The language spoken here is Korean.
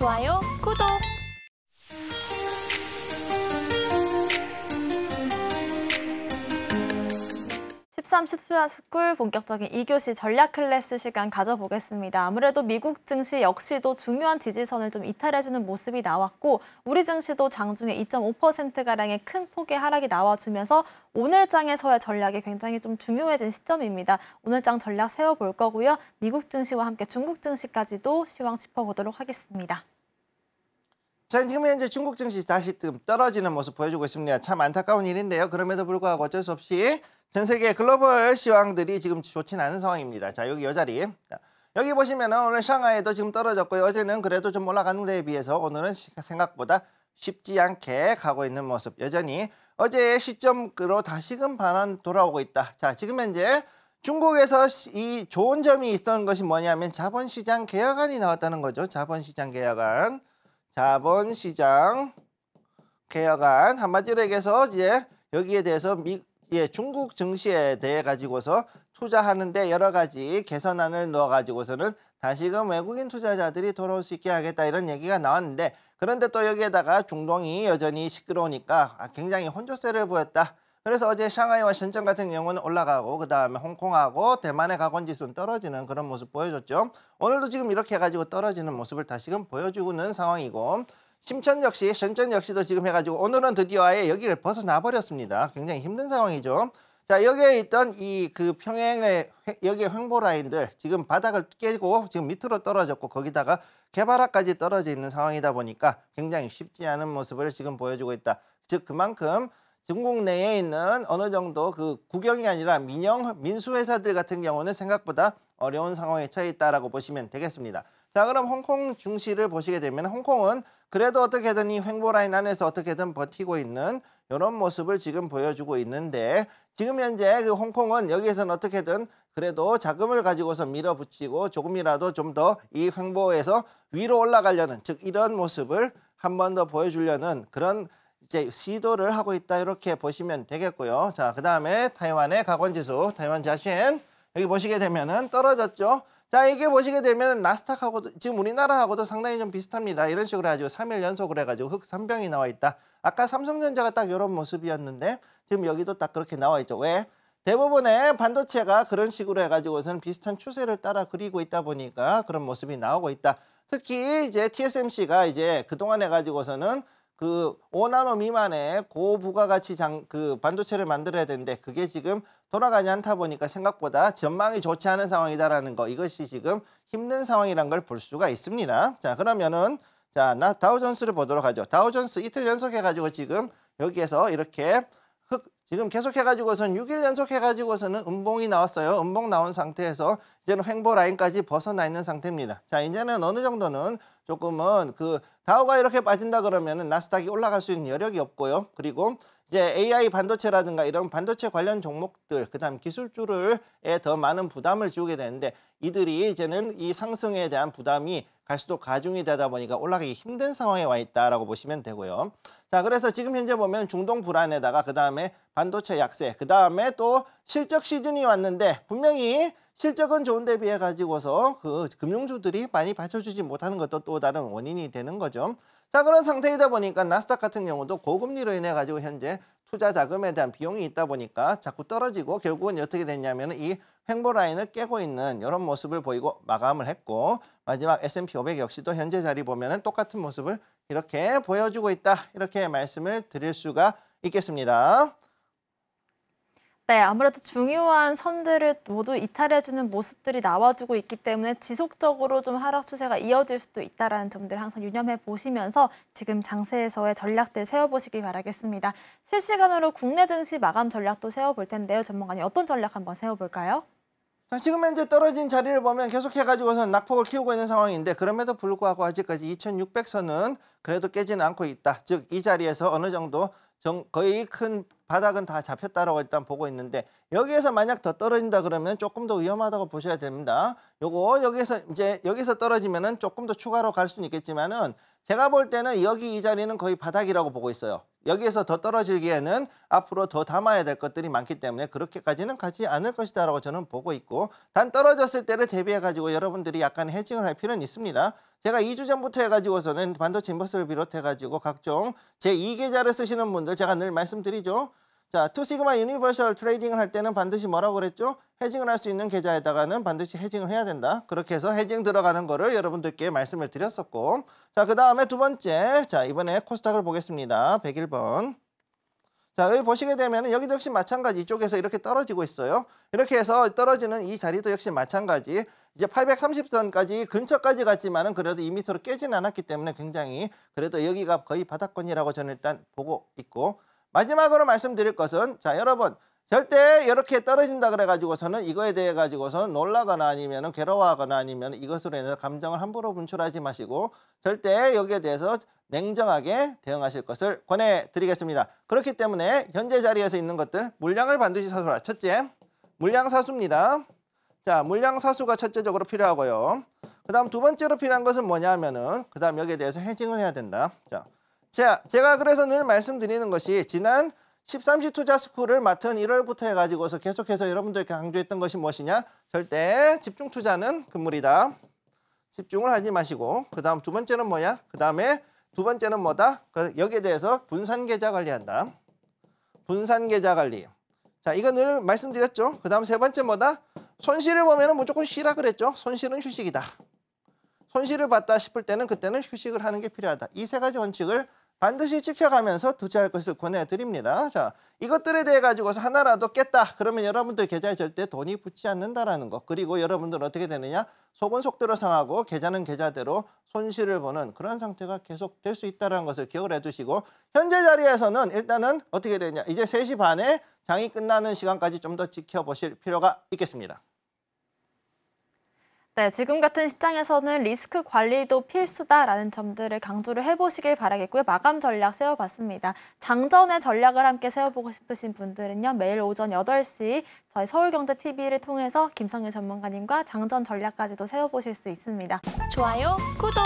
좋아요, 구독! 13 10수야 스쿨 본격적인 2교시 전략 클래스 시간 가져보겠습니다. 아무래도 미국 증시 역시도 중요한 지지선을 좀 이탈해주는 모습이 나왔고 우리 증시도 장중에 2.5%가량의 큰 폭의 하락이 나와주면서 오늘장에서의 전략이 굉장히 좀 중요해진 시점입니다. 오늘장 전략 세워볼 거고요. 미국 증시와 함께 중국 증시까지도 시황 짚어보도록 하겠습니다. 자, 지금 현재 중국 증시 다시 좀 떨어지는 모습 보여주고 있습니다. 참 안타까운 일인데요. 그럼에도 불구하고 어쩔 수 없이 전 세계 글로벌 시황들이 지금 좋진 않은 상황입니다. 자, 여기 여자리. 여기 보시면은 오늘 상하이도 지금 떨어졌고요. 어제는 그래도 좀 올라가는 데에 비해서 오늘은 생각보다 쉽지 않게 가고 있는 모습. 여전히 어제의 시점으로 다시금 반환 돌아오고 있다. 자, 지금 현재 중국에서 이 좋은 점이 있었던 것이 뭐냐면 자본시장 개혁안이 나왔다는 거죠. 자본시장 개혁안. 자본시장 개혁안. 한마디로 얘기해서 이제 여기에 대해서 미, 예, 중국 증시에 대해 가지고서 투자하는데 여러 가지 개선안을 넣어 가지고서는 다시금 외국인 투자자들이 돌아올 수 있게 하겠다 이런 얘기가 나왔는데 그런데 또 여기에다가 중동이 여전히 시끄러우니까 아, 굉장히 혼조세를 보였다. 그래서 어제 샹하이와 신천 같은 경우는 올라가고 그다음에 홍콩하고 대만의 가건지수는 떨어지는 그런 모습 보여줬죠. 오늘도 지금 이렇게 해가지고 떨어지는 모습을 다시금 보여주고는 있 상황이고 심천 역시 전천 역시도 지금 해가지고 오늘은 드디어 아예 여기를 벗어나 버렸습니다. 굉장히 힘든 상황이죠. 자 여기에 있던 이 그 평행의 여기 횡보 라인들 지금 바닥을 깨고 지금 밑으로 떨어졌고 거기다가 개발화까지 떨어져 있는 상황이다 보니까 굉장히 쉽지 않은 모습을 지금 보여주고 있다. 즉 그만큼 중국 내에 있는 어느 정도 그 국영이 아니라 민영 민수회사들 같은 경우는 생각보다 어려운 상황에 처해 있다라고 보시면 되겠습니다. 자 그럼 홍콩 중시를 보시게 되면 홍콩은 그래도 어떻게든 이 횡보라인 안에서 어떻게든 버티고 있는 이런 모습을 지금 보여주고 있는데 지금 현재 그 홍콩은 여기에서는 어떻게든 그래도 자금을 가지고서 밀어붙이고 조금이라도 좀 더 이 횡보에서 위로 올라가려는 즉 이런 모습을 한 번 더 보여주려는 그런 이제 시도를 하고 있다 이렇게 보시면 되겠고요. 자, 그 다음에 타이완의 가권지수, 타이완 자신 여기 보시게 되면은 떨어졌죠. 자 이게 보시게 되면 나스닥하고도 지금 우리나라하고도 상당히 좀 비슷합니다. 이런 식으로 해가지고 3일 연속으로 해가지고 흑삼병이 나와 있다. 아까 삼성전자가 딱 이런 모습이었는데 지금 여기도 딱 그렇게 나와 있죠. 왜? 대부분의 반도체가 그런 식으로 해가지고서는 비슷한 추세를 따라 그리고 있다 보니까 그런 모습이 나오고 있다. 특히 이제 TSMC가 이제 그동안 해가지고서는 그 5나노 미만의 고부가가치 장그 반도체를 만들어야 되는데 그게 지금 돌아가지 않다 보니까 생각보다 전망이 좋지 않은 상황이다라는 거 이것이 지금 힘든 상황이란 걸 볼 수가 있습니다. 자 그러면은 자나 다우존스를 보도록 하죠. 다우존스 이틀 연속 해가지고 지금 여기에서 이렇게 흑 지금 계속 해가지고선 6일 연속 해가지고서는 음봉이 나왔어요. 음봉 나온 상태에서 이제는 횡보 라인까지 벗어나 있는 상태입니다. 자 이제는 어느 정도는 조금은 그 다우가 이렇게 빠진다 그러면은 나스닥이 올라갈 수 있는 여력이 없고요. 그리고 이제 AI 반도체라든가 이런 반도체 관련 종목들, 그다음 기술주를에 더 많은 부담을 주게 되는데 이들이 이제는 이 상승에 대한 부담이 갈수록 가중이 되다 보니까 올라가기 힘든 상황에 와 있다라고 보시면 되고요. 자, 그래서 지금 현재 보면 중동 불안에다가 그다음에 반도체 약세, 그다음에 또 실적 시즌이 왔는데 분명히 실적은 좋은데 비해 가지고서 그 금융주들이 많이 받쳐주지 못하는 것도 또 다른 원인이 되는 거죠. 자 그런 상태이다 보니까 나스닥 같은 경우도 고금리로 인해 가지고 현재 투자 자금에 대한 비용이 있다 보니까 자꾸 떨어지고 결국은 어떻게 됐냐면 이 횡보 라인을 깨고 있는 이런 모습을 보이고 마감을 했고 마지막 S&P 500 역시도 현재 자리 보면 똑같은 모습을 이렇게 보여주고 있다 이렇게 말씀을 드릴 수가 있겠습니다. 네, 아무래도 중요한 선들을 모두 이탈해주는 모습들이 나와주고 있기 때문에 지속적으로 좀 하락 추세가 이어질 수도 있다라는 점들 을 항상 유념해 보시면서 지금 장세에서의 전략들 세워보시기 바라겠습니다. 실시간으로 국내 증시 마감 전략도 세워볼 텐데요. 전문가님 어떤 전략 한번 세워볼까요? 자, 지금 현재 떨어진 자리를 보면 계속해가지고선 낙폭을 키우고 있는 상황인데 그럼에도 불구하고 아직까지 2,600선은 그래도 깨지는 않고 있다. 즉 이 자리에서 어느 정도 정, 거의 큰 바닥은 다 잡혔다라고 일단 보고 있는데 여기에서 만약 더 떨어진다 그러면 조금 더 위험하다고 보셔야 됩니다. 요거 여기서 에 이제 여기서 떨어지면은 조금 더 추가로 갈 수는 있겠지만은 제가 볼 때는 여기 이 자리는 거의 바닥이라고 보고 있어요. 여기에서 더 떨어질기에는 앞으로 더 담아야 될 것들이 많기 때문에 그렇게까지는 가지 않을 것이다 라고 저는 보고 있고 단 떨어졌을 때를 대비해 가지고 여러분들이 약간 해징을 할 필요는 있습니다 제가 2주 전부터 해가지고서는 반도체 인버스를 비롯해 가지고 각종 제2계좌를 쓰시는 분들 제가 늘 말씀드리죠 자, 투시그마 유니버셜 트레이딩을 할 때는 반드시 뭐라고 그랬죠? 해징을 할 수 있는 계좌에다가는 반드시 해징을 해야 된다. 그렇게 해서 해징 들어가는 거를 여러분들께 말씀을 드렸었고 자, 그 다음에 두 번째 자, 이번에 코스닥을 보겠습니다. 101번 자, 여기 보시게 되면 여기도 역시 마찬가지 이쪽에서 이렇게 떨어지고 있어요. 이렇게 해서 떨어지는 이 자리도 역시 마찬가지 이제 830선까지 근처까지 갔지만은 그래도 2m로 깨진 않았기 때문에 굉장히 그래도 여기가 거의 바닥권이라고 저는 일단 보고 있고 마지막으로 말씀드릴 것은 자 여러분 절대 이렇게 떨어진다 그래가지고서는 이거에 대해 가지고서는 놀라거나 아니면 괴로워하거나 아니면 이것으로 인해서 감정을 함부로 분출하지 마시고 절대 여기에 대해서 냉정하게 대응하실 것을 권해드리겠습니다. 그렇기 때문에 현재 자리에서 있는 것들 물량을 반드시 사수라. 첫째, 물량 사수입니다. 자, 물량 사수가 첫째적으로 필요하고요. 그 다음 두 번째로 필요한 것은 뭐냐 하면은 그 다음 여기에 대해서 해징을 해야 된다. 자, 자, 제가 그래서 늘 말씀드리는 것이 지난 13시 투자 스쿨을 맡은 1월부터 해가지고서 계속해서 여러분들께 강조했던 것이 무엇이냐? 절대 집중 투자는 금물이다. 집중을 하지 마시고 그 다음 두 번째는 뭐냐? 그 다음에 두 번째는 뭐다? 그 여기에 대해서 분산 계좌 관리한다. 분산 계좌 관리. 자, 이거 늘 말씀드렸죠? 그 다음 세 번째 뭐다? 손실을 보면 무조건 쉬라 그랬죠? 손실은 휴식이다. 손실을 봤다 싶을 때는 그때는 휴식을 하는 게 필요하다. 이 세 가지 원칙을 반드시 지켜가면서 투자할 것을 권해드립니다. 자, 이것들에 대해 가지고서 하나라도 깼다. 그러면 여러분들 계좌에 절대 돈이 붙지 않는다라는 것. 그리고 여러분들 은 어떻게 되느냐? 속은 속대로 상하고 계좌는 계좌대로 손실을 보는 그런 상태가 계속 될 수 있다는 것을 기억을 해두시고 현재 자리에서는 일단은 어떻게 되냐? 이제 3시 반에 장이 끝나는 시간까지 좀 더 지켜보실 필요가 있겠습니다. 네, 지금 같은 시장에서는 리스크 관리도 필수다라는 점들을 강조를 해보시길 바라겠고요. 마감 전략 세워봤습니다. 장전의 전략을 함께 세워보고 싶으신 분들은요. 매일 오전 8시 저희 서울경제TV를 통해서 김성일 전문가님과 장전 전략까지도 세워보실 수 있습니다. 좋아요, 구독!